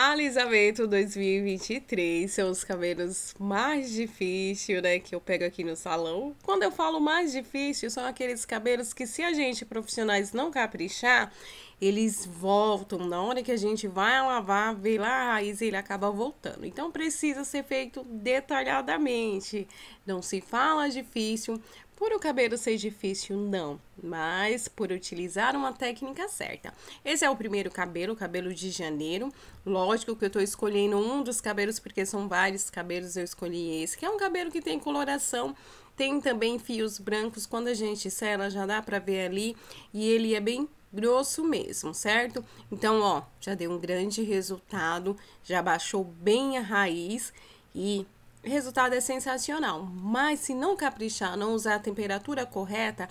Alisamento 2023 são os cabelos mais difíceis, né, que eu pego aqui no salão. Quando eu falo mais difícil, são aqueles cabelos que se a gente, profissionais, não caprichar, eles voltam. Na hora que a gente vai lavar, vê lá a raiz, ele acaba voltando. Então, precisa ser feito detalhadamente. Não se fala difícil, por o cabelo ser difícil, não, mas por utilizar uma técnica certa. Esse é o primeiro cabelo, o cabelo de janeiro. Lógico que eu tô escolhendo um dos cabelos, porque são vários cabelos, eu escolhi esse, que é um cabelo que tem coloração, tem também fios brancos, quando a gente sela já dá pra ver ali, e ele é bem grosso mesmo, certo? Então, ó, já deu um grande resultado, já baixou bem a raiz e o resultado é sensacional, mas se não caprichar, não usar a temperatura correta,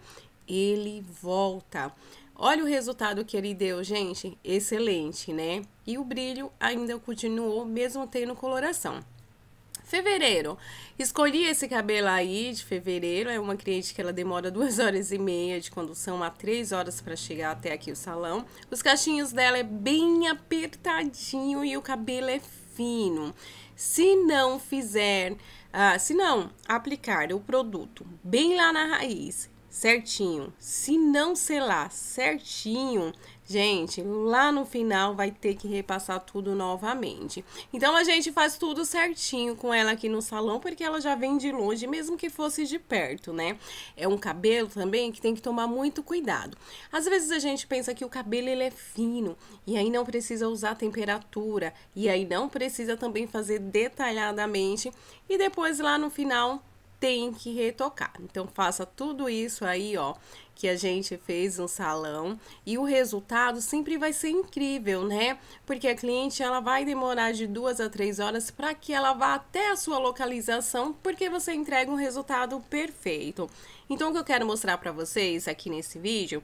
ele volta. Olha o resultado que ele deu, gente, excelente, né? E o brilho ainda continuou mesmo tendo coloração. Fevereiro. Escolhi esse cabelo aí de fevereiro. É uma cliente que ela demora duas horas e meia de condução a três horas para chegar até aqui o salão. Os cachinhos dela é bem apertadinho e o cabelo é fino. Se não fizer, uh, se não aplicar o produto bem lá na raiz certinho. Se não selar certinho, Gente, lá no final vai ter que repassar tudo novamente. Então, a gente faz tudo certinho com ela aqui no salão, porque ela já vem de longe, mesmo que fosse de perto, né? É um cabelo também que tem que tomar muito cuidado. Às vezes a gente pensa que o cabelo ele é fino, e aí não precisa usar temperatura, e aí não precisa também fazer detalhadamente, e depois lá no final tem que retocar. Então faça tudo isso aí, ó, que a gente fez no salão e o resultado sempre vai ser incrível, né? Porque a cliente ela vai demorar de duas a três horas para que ela vá até a sua localização, porque você entrega um resultado perfeito. Então o que eu quero mostrar para vocês aqui nesse vídeo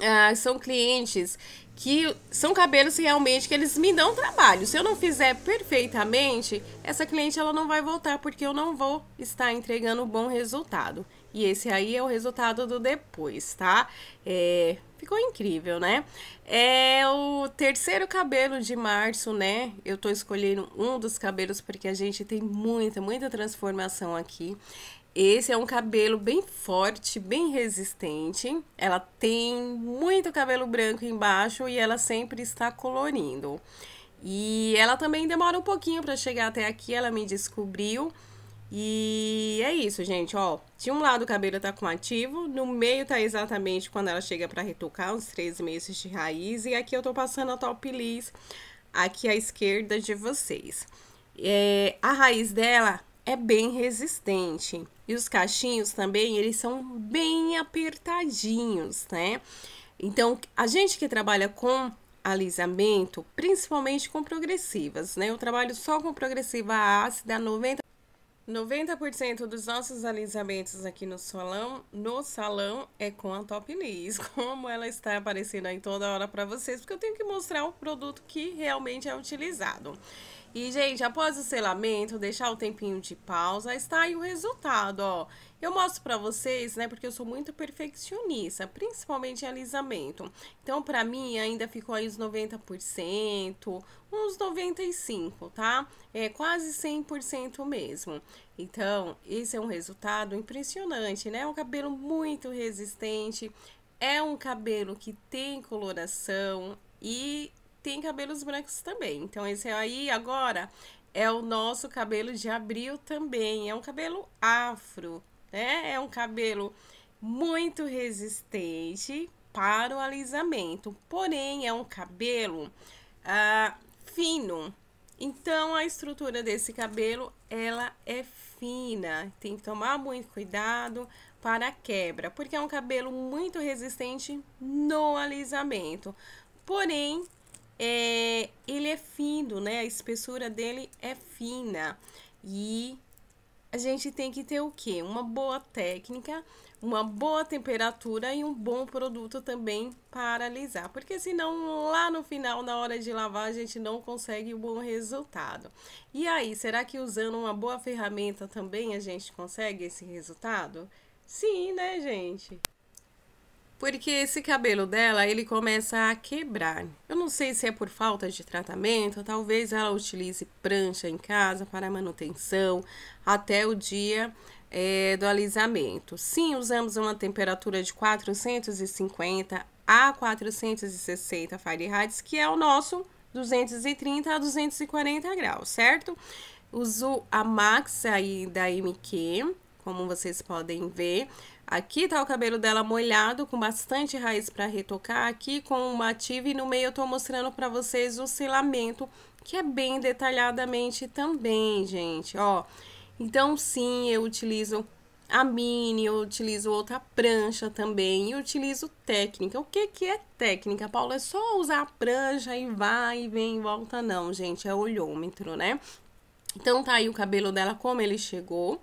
ah, são clientes que são cabelos realmente que eles me dão trabalho. Se eu não fizer perfeitamente, essa cliente ela não vai voltar porque eu não vou estar entregando um bom resultado. E esse aí é o resultado do depois, tá? É, ficou incrível, né? É o terceiro cabelo de março, né? Eu tô escolhendo um dos cabelos porque a gente tem muita, muita transformação aqui. Esse é um cabelo bem forte, bem resistente. Ela tem muito cabelo branco embaixo e ela sempre está colorindo. E ela também demora um pouquinho para chegar até aqui, ela me descobriu. E é isso, gente, ó. De um lado o cabelo tá com ativo, no meio tá exatamente quando ela chega para retocar, uns três meses de raiz. E aqui eu tô passando a top aqui à esquerda de vocês. É, a raiz dela é bem resistente. E os cachinhos também, eles são bem apertadinhos, né? Então, a gente que trabalha com alisamento, principalmente com progressivas, né? Eu trabalho só com progressiva ácida, 90%, 90 dos nossos alisamentos aqui no salão, no salão é com a Top Liz, como ela está aparecendo aí toda hora para vocês, porque eu tenho que mostrar o produto que realmente é utilizado. E, gente, após o selamento, deixar o tempinho de pausa, está aí o resultado, ó. Eu mostro pra vocês, né, porque eu sou muito perfeccionista, principalmente em alisamento. Então, pra mim, ainda ficou aí os 90%, uns 95%, tá? É quase 100% mesmo. Então, esse é um resultado impressionante, né? É um cabelo muito resistente, é um cabelo que tem coloração e tem cabelos brancos também. Então, esse aí agora é o nosso cabelo de abril também. É um cabelo afro, né? É um cabelo muito resistente para o alisamento, porém é um cabelo ah, fino. Então a estrutura desse cabelo ela é fina, tem que tomar muito cuidado para a quebra, porque é um cabelo muito resistente no alisamento. Porém, é, ele é fino, né? A espessura dele é fina. E a gente tem que ter o quê? Uma boa técnica, uma boa temperatura e um bom produto também para alisar. Porque senão lá no final, na hora de lavar, a gente não consegue o um bom resultado. E aí, será que usando uma boa ferramenta também a gente consegue esse resultado? Sim, né, gente? porque esse cabelo dela, ele começa a quebrar. Eu não sei se é por falta de tratamento, talvez ela utilize prancha em casa para manutenção até o dia é, do alisamento. Sim, usamos uma temperatura de 450 a 460 Fahrenheit, que é o nosso 230 a 240 graus, certo? Uso a Max aí da MQ, como vocês podem ver, aqui tá o cabelo dela molhado, com bastante raiz para retocar. Aqui com uma ativa e no meio eu tô mostrando para vocês o selamento, que é bem detalhadamente também, gente, ó. Então, sim, eu utilizo a mini, eu utilizo outra prancha também e utilizo técnica. O que que é técnica, Paulo? É só usar a prancha e vai e vem e volta não, gente, é olhômetro, né? Então tá aí o cabelo dela como ele chegou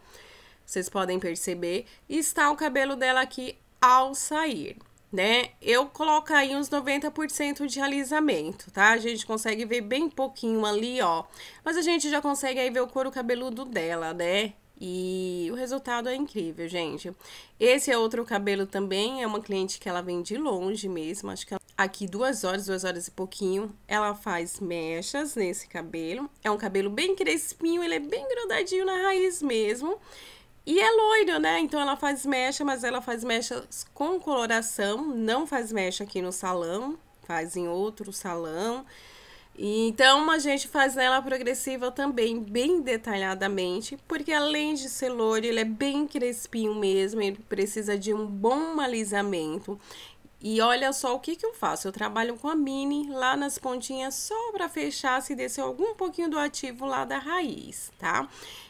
vocês podem perceber, está o cabelo dela aqui ao sair né? Eu coloco aí uns 90% de alisamento, tá? A gente consegue ver bem pouquinho ali, ó. Mas a gente já consegue aí ver o couro cabeludo dela, né? E o resultado é incrível, gente. Esse é outro cabelo também, é uma cliente que ela vem de longe mesmo, acho que ela... aqui duas horas, duas horas e pouquinho, ela faz mechas nesse cabelo. É um cabelo bem crespinho, ele é bem grudadinho na raiz mesmo. E é loiro, né? Então ela faz mecha, mas ela faz mechas com coloração, não faz mecha aqui no salão, faz em outro salão. Então a gente faz nela progressiva também, bem detalhadamente, porque além de ser loiro, ele é bem crespinho mesmo, ele precisa de um bom alisamento. E olha só o que, que eu faço. Eu trabalho com a mini lá nas pontinhas só para fechar se descer algum pouquinho do ativo lá da raiz, tá?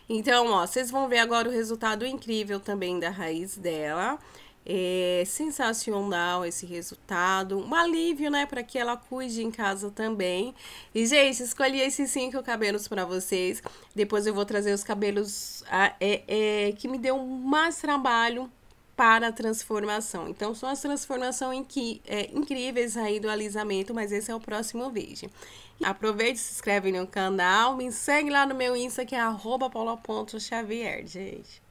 Então, ó, vocês vão ver agora o resultado incrível também da raiz dela. É sensacional esse resultado, um alívio, né, para que ela cuide em casa também. E, gente, escolhi esses cinco cabelos para vocês. Depois eu vou trazer os cabelos a, ah, é, é, que me deu mais trabalho para a transformação. Então, são as transformações em que, é, incríveis aí do alisamento, mas esse é o próximo vídeo. Aproveite, se inscreve no canal, me segue lá no meu Insta, que é arroba gente.